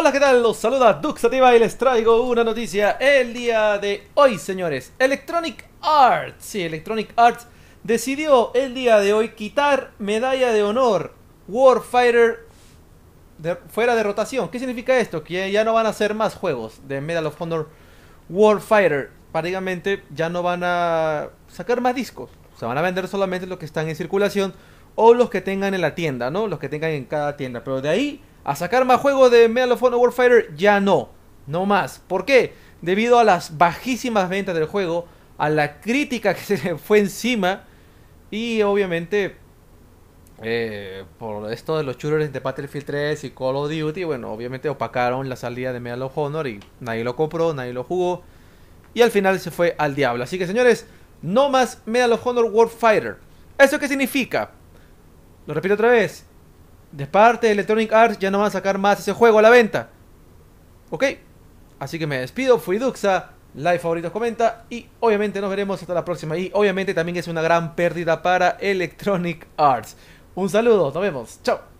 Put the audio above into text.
Hola, ¿qué tal? Los saluda Duxativa y les traigo una noticia el día de hoy, señores. Electronic Arts, sí, Electronic Arts decidió el día de hoy quitar medalla de honor Warfighter de, fuera de rotación. ¿Qué significa esto? Que ya no van a hacer más juegos de Medal of Honor Warfighter. Prácticamente ya no van a sacar más discos. Se van a vender solamente los que están en circulación o los que tengan en la tienda, ¿no? Los que tengan en cada tienda. Pero de ahí a sacar más juegos de Medal of Honor Warfighter, ya no. No más. ¿Por qué? Debido a las bajísimas ventas del juego, a la crítica que se le fue encima y obviamente eh, por esto de los shooters de Battlefield 3 y Call of Duty, bueno, obviamente opacaron la salida de Medal of Honor y nadie lo compró, nadie lo jugó. Y al final se fue al diablo. Así que señores, no más Medal of Honor Warfighter. ¿Eso qué significa? Lo repito otra vez. De parte de Electronic Arts ya no van a sacar más ese juego a la venta. Ok. Así que me despido. Fui Duxa. Like, favoritos, comenta. Y obviamente nos veremos hasta la próxima. Y obviamente también es una gran pérdida para Electronic Arts. Un saludo. Nos vemos. Chao.